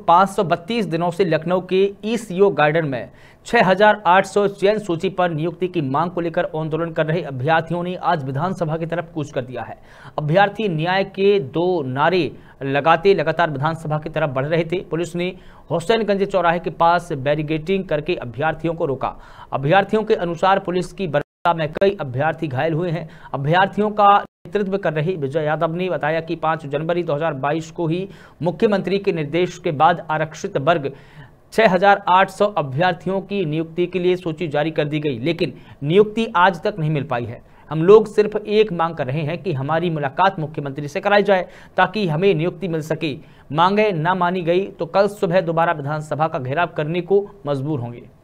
532 दिनों से लखनऊ के ईसीओ गार्डन में 6,800 चयन सूची पर नियुक्ति की मांग को लेकर आंदोलन कर रहे अभ्यर्थियों ने आज विधानसभा की तरफ कूच कर दिया है अभ्यर्थी न्याय के दो नारे लगाते लगातार विधानसभा की तरफ बढ़ रहे थे पुलिस ने हुसैनगंज चौराहे के पास बैरिगेटिंग करके अभ्यर्थियों को रोका अभ्यर्थियों के अनुसार पुलिस की में कई अभ्यर्थी घायल हुए हैं अभ्यर्थियों का नेतृत्व कर रही विजय यादव ने बताया कि 5 जनवरी 2022 को ही मुख्यमंत्री के निर्देश के बाद आरक्षित वर्ग 6,800 अभ्यर्थियों की नियुक्ति के लिए सूची जारी कर दी गई लेकिन नियुक्ति आज तक नहीं मिल पाई है हम लोग सिर्फ एक मांग कर रहे हैं कि हमारी मुलाकात मुख्यमंत्री से कराई जाए ताकि हमें नियुक्ति मिल सके मांगे ना मानी गई तो कल सुबह दोबारा विधानसभा का घेराव करने को मजबूर होंगे